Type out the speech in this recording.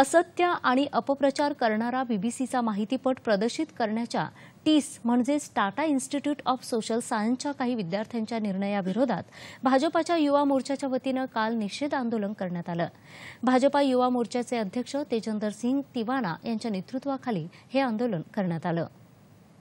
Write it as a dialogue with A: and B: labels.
A: असत्य आणि अपप्रचार करणारा बीबीसीचा माहितीपट प्रदर्शित करण्याच्या टीस म्हणजेच टाटा इन्स्टिट्यूट ऑफ सोशल सायन्सच्या काही विद्यार्थ्यांच्या निर्णयाविरोधात भाजपाच्या युवा मोर्चाच्या वतीनं काल निषेध आंदोलन करण्यात आलं भाजपा युवा मोर्चाचे अध्यक्ष तेजंदर सिंग तिवाना यांच्या नेतृत्वाखाली हे आंदोलन करण्यात आलं